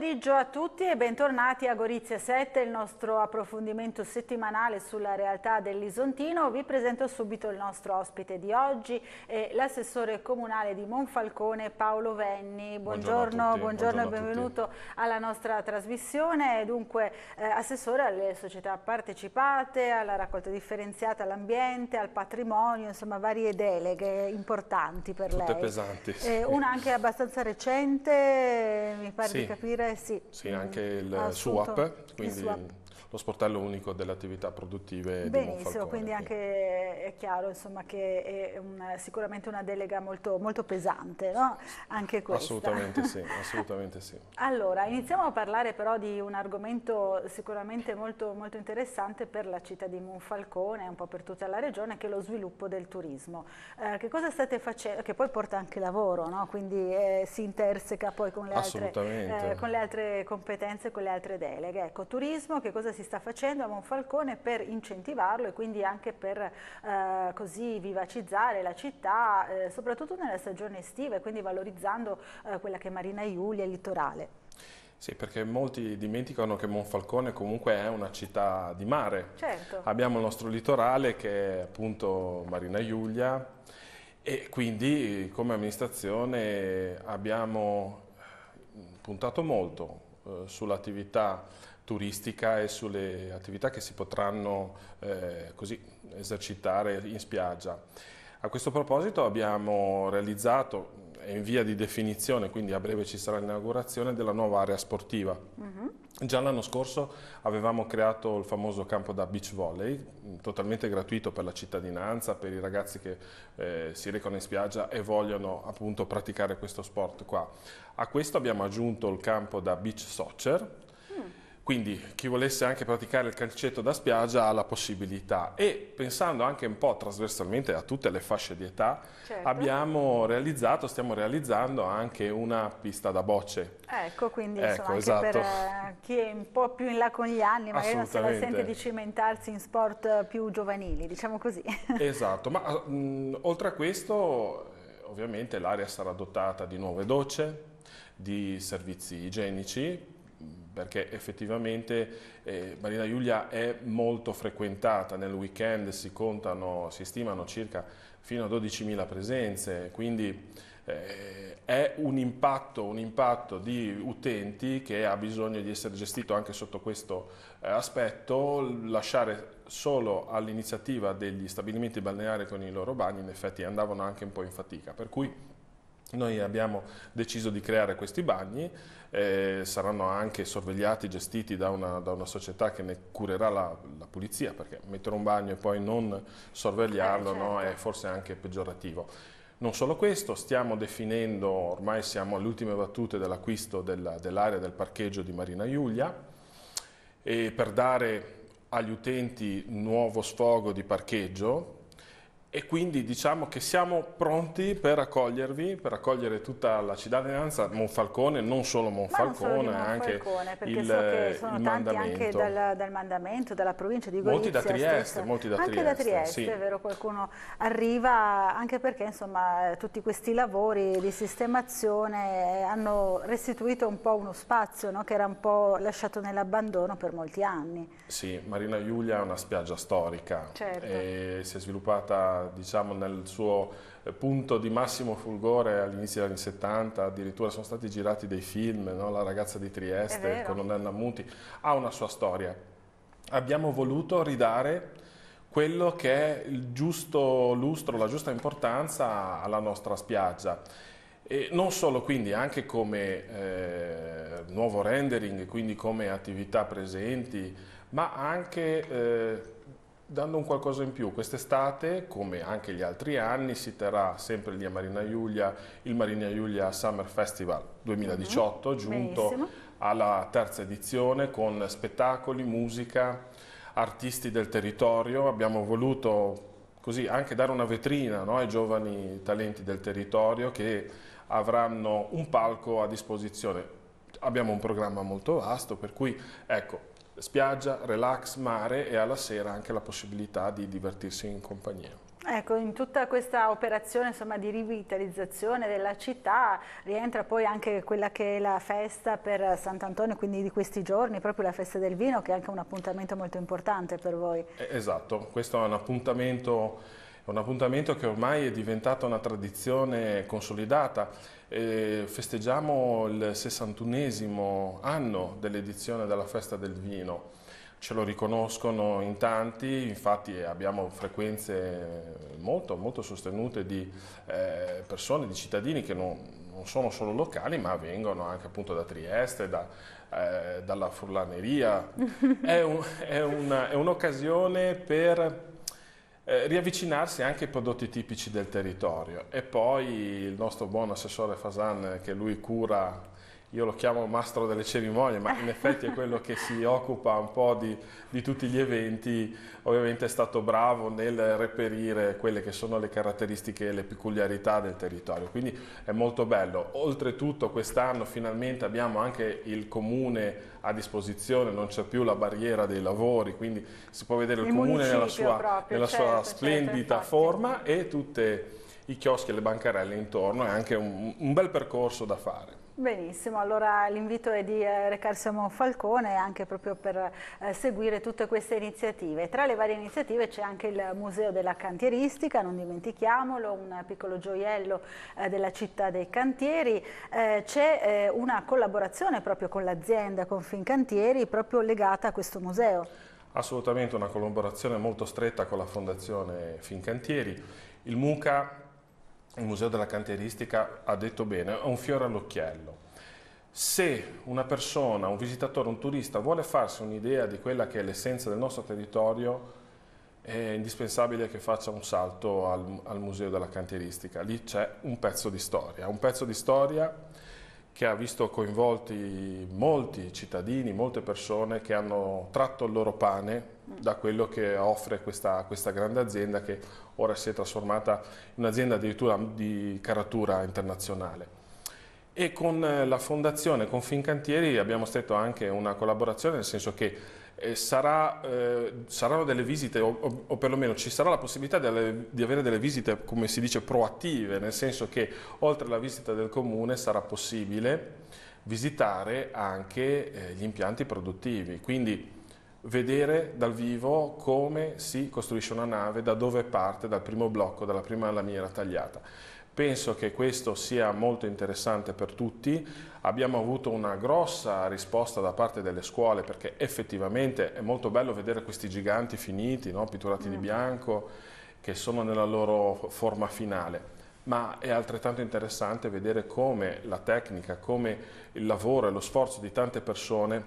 pomeriggio a tutti e bentornati a Gorizia 7, il nostro approfondimento settimanale sulla realtà dell'Isontino. Vi presento subito il nostro ospite di oggi, eh, l'assessore comunale di Monfalcone Paolo Venni. Buongiorno, buongiorno, buongiorno e benvenuto tutti. alla nostra trasmissione. Dunque, eh, assessore alle società partecipate, alla raccolta differenziata, all'ambiente, al patrimonio, insomma varie deleghe importanti per Tutte lei. Tutte pesanti. Eh, una anche abbastanza recente, mi pare sì. di capire eh sì. Sì, anche il SWAP, quindi il SWAP lo sportello unico delle attività produttive Benissimo, di Monfalcone. quindi anche è chiaro insomma, che è un, sicuramente una delega molto, molto pesante, no? anche questa. Assolutamente sì, assolutamente sì. Allora, iniziamo a parlare però di un argomento sicuramente molto, molto interessante per la città di Monfalcone, un po' per tutta la regione, che è lo sviluppo del turismo. Eh, che cosa state facendo? Che poi porta anche lavoro, no? quindi eh, si interseca poi con le, altre, eh, con le altre competenze, con le altre deleghe. Ecco, turismo, che cosa si si sta facendo a Monfalcone per incentivarlo e quindi anche per eh, così vivacizzare la città, eh, soprattutto nella stagione estiva e quindi valorizzando eh, quella che è Marina Iulia e il litorale. Sì, perché molti dimenticano che Monfalcone comunque è una città di mare. Certo. Abbiamo il nostro litorale che è appunto Marina Iulia e quindi come amministrazione abbiamo puntato molto eh, sull'attività turistica e sulle attività che si potranno eh, così esercitare in spiaggia. A questo proposito abbiamo realizzato, è in via di definizione, quindi a breve ci sarà l'inaugurazione della nuova area sportiva. Uh mm-hmm. -huh. Già l'anno scorso avevamo creato il famoso campo da beach volley, totalmente gratuito per la cittadinanza, per i ragazzi che eh, si recano in spiaggia e vogliono appunto praticare questo sport qua. A questo abbiamo aggiunto il campo da beach soccer, quindi chi volesse anche praticare il calcetto da spiaggia ha la possibilità e pensando anche un po' trasversalmente a tutte le fasce di età certo. abbiamo realizzato, stiamo realizzando anche una pista da bocce. Ecco, quindi ecco, insomma, esatto. per eh, chi è un po' più in là con gli anni magari non se la sente di cimentarsi in sport più giovanili, diciamo così. Esatto, ma mh, oltre a questo ovviamente l'area sarà dotata di nuove docce, di servizi igienici perché effettivamente eh, Marina Iulia è molto frequentata, nel weekend si contano, si stimano circa fino a 12.000 presenze, quindi eh, è un impatto, un impatto, di utenti che ha bisogno di essere gestito anche sotto questo eh, aspetto, lasciare solo all'iniziativa degli stabilimenti balneari con i loro bagni in effetti andavano anche un po' in fatica, per cui noi abbiamo deciso di creare questi bagni, eh, saranno anche sorvegliati, gestiti da una, da una società che ne curerà la, la, pulizia, perché mettere un bagno e poi non sorvegliarlo eh, certo. no, è forse anche peggiorativo. Non solo questo, stiamo definendo, ormai siamo alle ultime battute dell'acquisto dell'area del parcheggio di Marina Giulia e per dare agli utenti nuovo sfogo di parcheggio, e quindi diciamo che siamo pronti per accogliervi, per accogliere tutta la cittadinanza Monfalcone, non solo Monfalcone, non solo anche il, Mandamento. so sono il anche dal, dal, mandamento, dalla provincia di Gorizia. Molti da Trieste, stessa. molti da anche Trieste. Anche da Trieste, sì. è vero, qualcuno arriva, anche perché insomma tutti questi lavori di sistemazione hanno restituito un po' uno spazio no? che era un po' lasciato nell'abbandono per molti anni. Sì, Marina Giulia è una spiaggia storica, certo. si è sviluppata diciamo, nel suo eh, punto di massimo fulgore all'inizio degli anni 70, addirittura sono stati girati dei film, no? La ragazza di Trieste, il colonnello Ammuti, ha una sua storia. Abbiamo voluto ridare quello che è il giusto lustro, la giusta importanza alla nostra spiaggia. E non solo quindi, anche come eh, nuovo rendering, quindi come attività presenti, ma anche eh, dando un qualcosa in più. Quest'estate, come anche gli altri anni, si terrà sempre lì a Marina Giulia il Marina Giulia Summer Festival 2018, uh -huh. giunto Benissimo. alla terza edizione con spettacoli, musica, artisti del territorio. Abbiamo voluto così anche dare una vetrina no, ai giovani talenti del territorio che avranno un palco a disposizione abbiamo un programma molto vasto, per cui ecco, spiaggia, relax, mare e alla sera anche la possibilità di divertirsi in compagnia. Ecco, in tutta questa operazione insomma, di rivitalizzazione della città rientra poi anche quella che è la festa per Sant'Antonio, quindi di questi giorni, proprio la festa del vino, che è anche un appuntamento molto importante per voi. Eh, esatto, questo è un appuntamento un appuntamento che ormai è diventata una tradizione consolidata. E festeggiamo il 61 anno dell'edizione della Festa del Vino. Ce lo riconoscono in tanti, infatti abbiamo frequenze molto, molto sostenute di eh, persone, di cittadini che non, non sono solo locali ma vengono anche appunto da Trieste, da, eh, dalla Furlaneria. è un'occasione un per eh, riavvicinarsi anche ai prodotti tipici del territorio e poi il nostro buon assessore Fasan che lui cura io lo chiamo mastro delle cerimonie, ma in effetti è quello che si occupa un po' di, di, tutti gli eventi, ovviamente è stato bravo nel reperire quelle che sono le caratteristiche e le peculiarità del territorio, quindi è molto bello. Oltretutto quest'anno finalmente abbiamo anche il comune a disposizione, non c'è più la barriera dei lavori, quindi si può vedere il, il comune nella sua, proprio, nella certo, sua certo, splendida certo, forma e tutti i chioschi e le bancarelle intorno, è anche un, un bel percorso da fare. Benissimo, allora l'invito è di eh, recarsi a Monfalcone anche proprio per eh, seguire tutte queste iniziative. Tra le varie iniziative c'è anche il Museo della Cantieristica, non dimentichiamolo, un piccolo gioiello eh, della città dei cantieri. c'è una collaborazione proprio con l'azienda con Fincantieri, proprio legata a questo museo. Assolutamente una collaborazione molto stretta con la Fondazione Fincantieri. Il MUCA il Museo della Cantieristica ha detto bene, è un fiore all'occhiello. Se una persona, un visitatore, un turista vuole farsi un'idea di quella che è l'essenza del nostro territorio, è indispensabile che faccia un salto al, al Museo della Cantieristica. Lì c'è un pezzo di storia, un pezzo di storia che ha visto coinvolti molti cittadini, molte persone che hanno tratto il loro pane da quello che offre questa, questa grande azienda che ora si è trasformata in un'azienda addirittura di caratura internazionale. E con eh, la fondazione, con Fincantieri abbiamo stretto anche una collaborazione nel senso che eh, sarà, eh, saranno delle visite o, o, o, perlomeno ci sarà la possibilità delle, di avere delle visite come si dice proattive nel senso che oltre alla visita del comune sarà possibile visitare anche eh, gli impianti produttivi quindi vedere dal vivo come si costruisce una nave da dove parte dal primo blocco dalla prima lamiera tagliata Penso che questo sia molto interessante per tutti, Abbiamo avuto una grossa risposta da parte delle scuole perché effettivamente è molto bello vedere questi giganti finiti, no? pitturati mm. di bianco, che sono nella loro forma finale ma è altrettanto interessante vedere come la tecnica, come il lavoro e lo sforzo di tante persone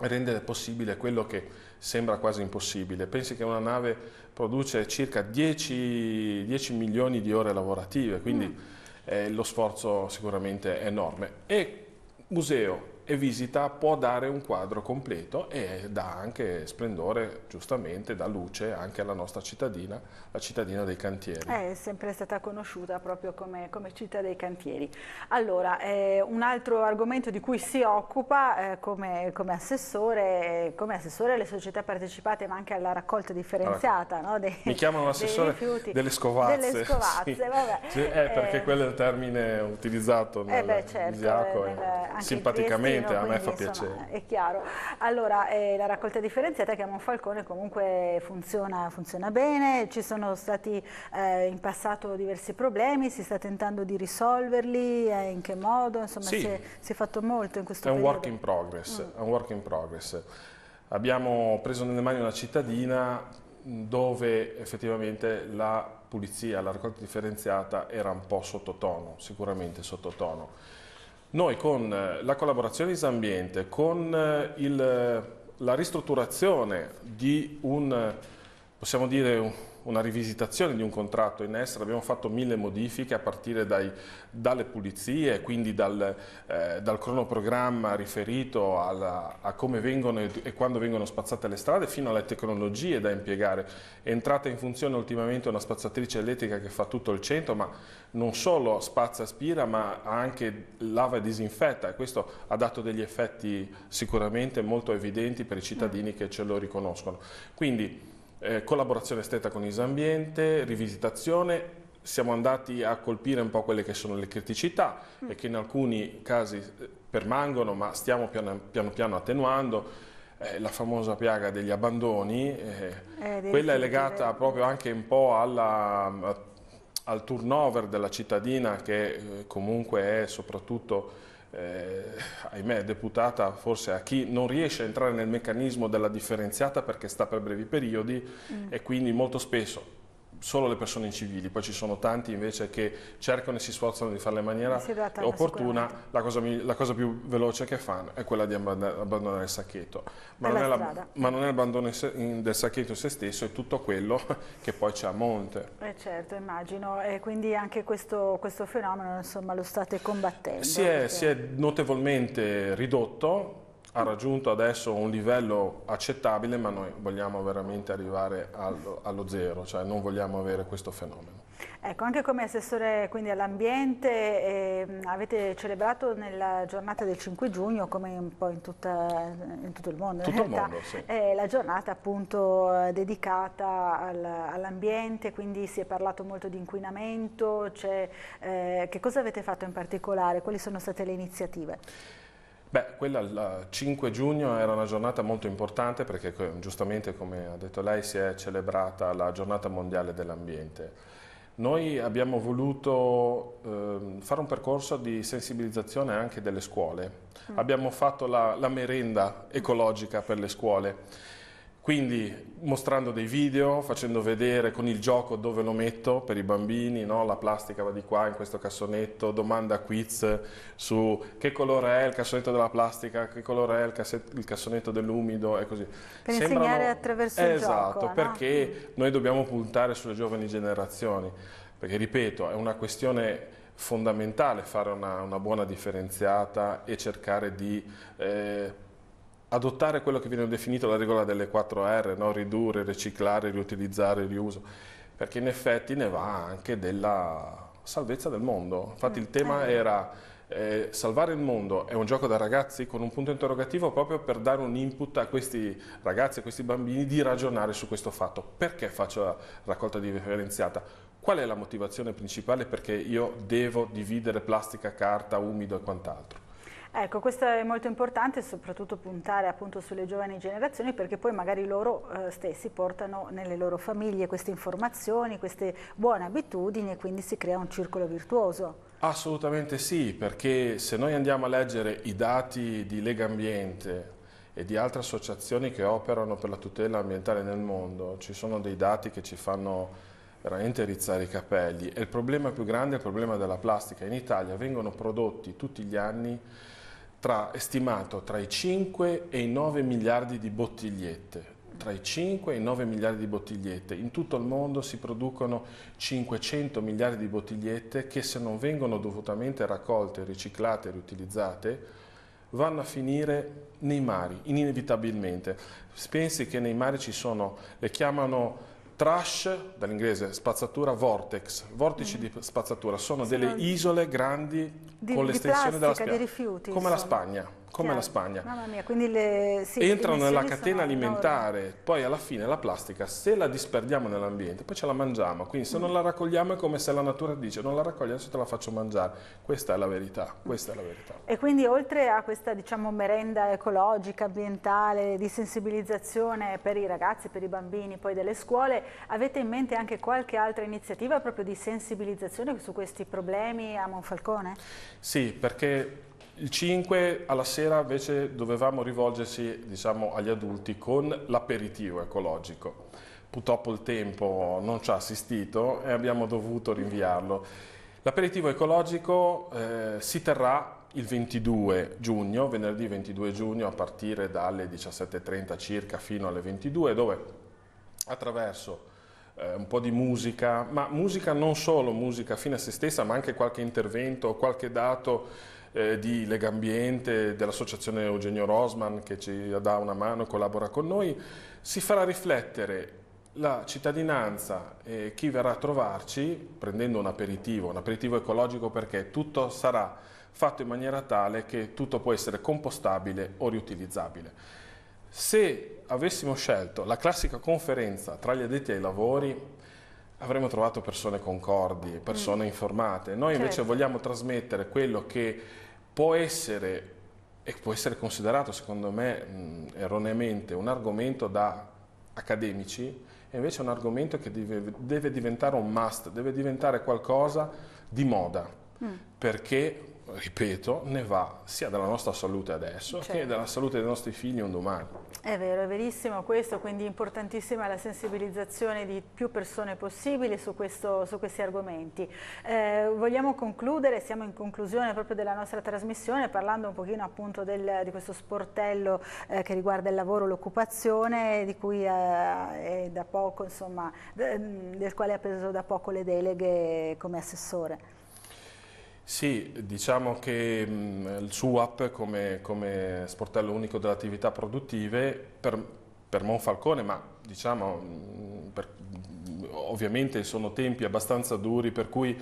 rendere possibile quello che sembra quasi impossibile. Pensi che una nave produce circa 10, 10 milioni di ore lavorative, quindi mm eh, lo sforzo sicuramente è enorme. E museo e visita può dare un quadro completo e dà anche splendore, giustamente, dà luce anche alla nostra cittadina, la cittadina dei cantieri. È sempre stata conosciuta proprio come, come città dei cantieri. Allora, eh, un altro argomento di cui si occupa eh, come, come, assessore, come assessore alle società partecipate, ma anche alla raccolta differenziata allora, no, dei, Mi chiamano assessore delle scovazze. Delle scovazze, sì. vabbè. Sì, eh, perché eh, quello è il termine utilizzato eh, nel beh, certo, eh, nel, anche simpaticamente Assolutamente, a me fa piacere. è chiaro. Allora, eh, la raccolta differenziata che a Monfalcone comunque funziona, funziona bene, ci sono stati eh, in passato diversi problemi, si sta tentando di risolverli, eh, in che modo, insomma sì. si, è, si, è, fatto molto in questo è periodo. work in progress, mm. È un work in progress. Abbiamo preso nelle mani una cittadina dove effettivamente la pulizia, la raccolta differenziata era un po' sottotono, sicuramente sottotono noi con eh, la collaborazione Isambiente, con eh, il, eh, la ristrutturazione di un, possiamo dire, una rivisitazione di un contratto in essere, abbiamo fatto mille modifiche a partire dai, dalle pulizie, quindi dal, eh, dal cronoprogramma riferito alla, a come vengono e quando vengono spazzate le strade fino alle tecnologie da impiegare. È entrata in funzione ultimamente una spazzatrice elettrica che fa tutto il centro, ma non solo spazza aspira, ma anche lava e disinfetta e questo ha dato degli effetti sicuramente molto evidenti per i cittadini mm. che ce lo riconoscono. Quindi eh, collaborazione stretta con Isambiente, rivisitazione, siamo andati a colpire un po' quelle che sono le criticità mm. e che in alcuni casi eh, permangono ma stiamo piano piano, piano attenuando. Eh, la famosa piaga degli abbandoni, eh, eh quella è legata proprio anche un po' alla, al turnover della cittadina che eh, comunque è soprattutto eh, ahimè, deputata forse a chi non riesce a entrare nel meccanismo della differenziata perché sta per brevi periodi mm. e quindi molto spesso solo le persone incivili, poi ci sono tanti invece che cercano e si sforzano di farla in maniera opportuna, la cosa, la cosa, più veloce che fanno è quella di abbandonare il sacchetto, ma, non è, la, ma non è, l'abbandono del sacchetto se stesso, è tutto quello che poi c'è a monte. Eh certo, immagino, e quindi anche questo, questo fenomeno insomma, lo state combattendo. Si è, perché... si è notevolmente ridotto, ha raggiunto adesso un livello accettabile, ma noi vogliamo veramente arrivare allo, allo zero, cioè non vogliamo avere questo fenomeno. Ecco, anche come assessore all'ambiente eh, avete celebrato nella giornata del 5 giugno, come un po' in, tutta, in tutto il mondo, tutto in realtà, il mondo, sì. eh, la giornata appunto dedicata al, all'ambiente, quindi si è parlato molto di inquinamento, cioè, eh, che cosa avete fatto in particolare, quali sono state le iniziative? Beh, quella il 5 giugno era una giornata molto importante perché giustamente, come ha detto lei, si è celebrata la giornata mondiale dell'ambiente. Noi abbiamo voluto eh, fare un percorso di sensibilizzazione anche delle scuole. Mm. Abbiamo fatto la, la merenda ecologica per le scuole quindi mostrando dei video, facendo vedere con il gioco dove lo metto per i bambini, no? la plastica va di qua in questo cassonetto, domanda quiz su che colore è il cassonetto della plastica, che colore è il, cassetto, il cassonetto dell'umido e così. Per Sembrano... insegnare attraverso il esatto, gioco. Esatto, perché no? noi dobbiamo puntare sulle giovani generazioni, perché ripeto, è una questione fondamentale fare una, una buona differenziata e cercare di... Eh, adottare quello che viene definito la regola delle 4R, no? ridurre, riciclare, riutilizzare, riuso, perché in effetti ne va anche della salvezza del mondo. Infatti mm. il tema eh. era eh, salvare il mondo è un gioco da ragazzi con un punto interrogativo proprio per dare un input a questi ragazzi, a questi bambini di ragionare su questo fatto. Perché faccio la raccolta differenziata? Qual è la motivazione principale perché io devo dividere plastica, carta, umido e quant'altro? Ecco, questo è molto importante, soprattutto puntare appunto sulle giovani generazioni perché poi magari loro eh, stessi portano nelle loro famiglie queste informazioni, queste buone abitudini e quindi si crea un circolo virtuoso. Assolutamente sì, perché se noi andiamo a leggere i dati di Lega Ambiente e di altre associazioni che operano per la tutela ambientale nel mondo, ci sono dei dati che ci fanno veramente rizzare i capelli. E il problema più grande è il problema della plastica. In Italia vengono prodotti tutti gli anni tra, stimato tra i 5 e i 9 miliardi di bottigliette. Tra i 5 e i 9 miliardi di bottigliette. In tutto il mondo si producono 500 miliardi di bottigliette che se non vengono dovutamente raccolte, riciclate, riutilizzate, vanno a finire nei mari, inevitabilmente. Pensi che nei mari ci sono, le chiamano trash, dall'inglese spazzatura, vortex, vortici mm. di spazzatura, sono, sono delle isole grandi di, con l'estensione della spiaggia, come insomma. la Spagna come Chiaro. la Spagna. Mamma mia, quindi le, sì, Entrano nella catena alimentare, enorme. poi alla fine la plastica, se la disperdiamo nell'ambiente, poi ce la mangiamo, quindi se mm. non la raccogliamo è come se la natura dice non la raccogli, adesso te la faccio mangiare. Questa è la verità, questa è la verità. E quindi oltre a questa diciamo, merenda ecologica, ambientale, di sensibilizzazione per i ragazzi, per i bambini, poi delle scuole, avete in mente anche qualche altra iniziativa proprio di sensibilizzazione su questi problemi a Monfalcone? Sì, perché il 5 alla sera invece dovevamo rivolgersi diciamo, agli adulti con l'aperitivo ecologico. Purtroppo il tempo non ci ha assistito e abbiamo dovuto rinviarlo. L'aperitivo ecologico eh, si terrà il 22 giugno, venerdì 22 giugno a partire dalle 17.30 circa fino alle 22 dove attraverso eh, un po' di musica, ma musica non solo musica fine a se stessa, ma anche qualche intervento, qualche dato eh, di Legambiente, dell'associazione Eugenio Rosman che ci dà una mano e collabora con noi, si farà riflettere la cittadinanza e chi verrà a trovarci prendendo un aperitivo, un aperitivo ecologico perché tutto sarà fatto in maniera tale che tutto può essere compostabile o riutilizzabile. Se avessimo scelto la classica conferenza tra gli addetti ai lavori avremmo trovato persone concordi, persone mm. informate. Noi certo. invece vogliamo trasmettere quello che può essere e può essere considerato, secondo me, mh, mm, erroneamente un argomento da accademici, è invece un argomento che deve, deve diventare un must, deve diventare qualcosa di moda, mm. perché ripeto, ne va sia della nostra salute adesso certo. che della salute dei nostri figli un domani. È vero, è verissimo questo, quindi è importantissima la sensibilizzazione di più persone possibili su, questo, su questi argomenti. Eh, vogliamo concludere, siamo in conclusione proprio della nostra trasmissione parlando un pochino appunto del, di questo sportello eh, che riguarda il lavoro, l'occupazione, di cui eh, è da poco, insomma, del quale ha preso da poco le deleghe come assessore. Sì, diciamo che mh, mm, il SUAP come, come, sportello unico delle attività produttive per, per Monfalcone, ma diciamo, mh, mm, per, mm, ovviamente sono tempi abbastanza duri per cui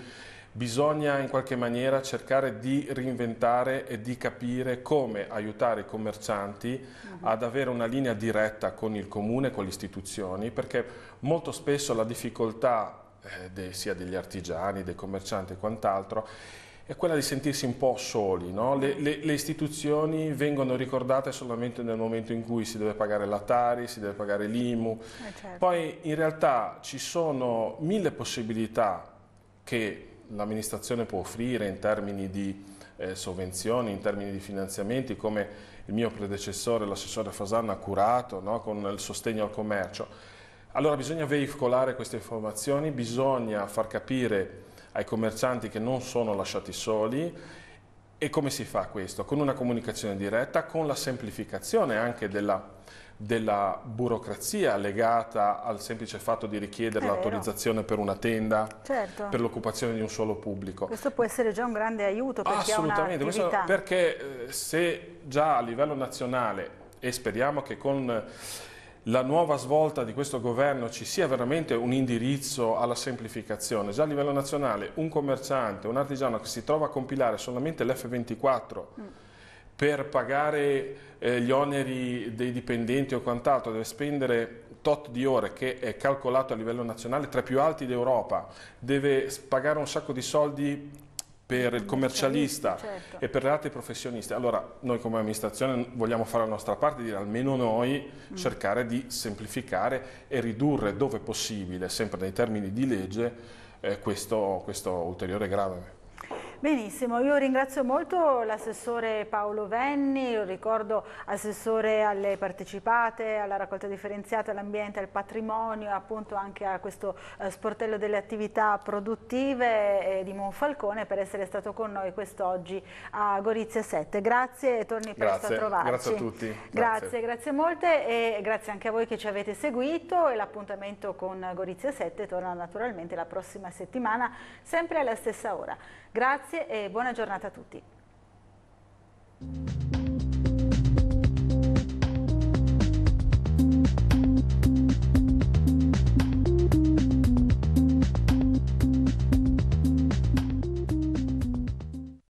bisogna in qualche maniera cercare di reinventare e di capire come aiutare i commercianti mhm. ad avere una linea diretta con il comune, con le istituzioni, perché molto spesso la difficoltà eh, dei, sia degli artigiani, dei commercianti e quant'altro è quella di sentirsi un po' soli. No? Le, le, le, istituzioni vengono ricordate solamente nel momento in cui si deve pagare la Tari, si deve pagare l'IMU. Eh certo. Poi in realtà ci sono mille possibilità che l'amministrazione può offrire in termini di eh, sovvenzioni, in termini di finanziamenti, come il mio predecessore, l'assessore Fasanna, ha curato no? con il sostegno al commercio. Allora bisogna veicolare queste informazioni, bisogna far capire ai commercianti che non sono lasciati soli e come si fa questo? Con una comunicazione diretta, con la semplificazione anche della, della burocrazia legata al semplice fatto di richiedere l'autorizzazione per una tenda, certo. per l'occupazione di un solo pubblico. Questo può essere già un grande aiuto per Assolutamente, questo, perché eh, se già a livello nazionale, e speriamo che con la nuova svolta di questo governo ci sia veramente un indirizzo alla semplificazione. Già a livello nazionale un commerciante, un artigiano che si trova a compilare solamente l'F24 mm. per pagare eh, gli oneri dei dipendenti o quant'altro, deve spendere tot di ore che è calcolato a livello nazionale tra i più alti d'Europa, deve pagare un sacco di soldi per il commercialista certo. e per le altre professioniste. Allora noi come amministrazione vogliamo fare la nostra parte, dire almeno noi mm. cercare di semplificare e ridurre dove possibile, sempre nei termini di legge, eh, questo, questo ulteriore grave. Benissimo, io ringrazio molto l'assessore Paolo Venni, lo ricordo assessore alle partecipate, alla raccolta differenziata, all'ambiente, al patrimonio, appunto anche a questo eh, sportello delle attività produttive eh, di Monfalcone per essere stato con noi quest'oggi a Gorizia 7. Grazie e torni grazie, presto a trovarci. Grazie a tutti. Grazie, grazie, grazie molte e grazie anche a voi che ci avete seguito e l'appuntamento con Gorizia 7 torna naturalmente la prossima settimana sempre alla stessa ora. Grazie grazie e buona giornata a tutti.